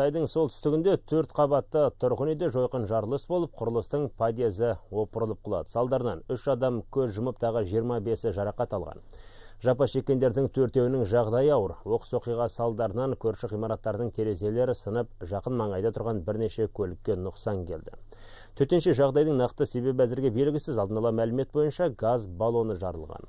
қытайдың солтүстігінде төрт қабатты тұрғын үйде жойқын жарылыс болып құрылыстың подъезі опырылып құлады салдарынан үш адам көз жұмып тағы жиырма бесі жарақат алған жапа шеккендердің төртеуінің жағдайы ауыр оқыс оқиға салдарынан көрші ғимараттардың терезелері сынып жақын маңайда тұрған бірнеше көлікке нұқсан келді төтенше жағдайдың нақты себебі әзірге белгісіз алдын ала мәлімет бойынша газ баллоны жарылған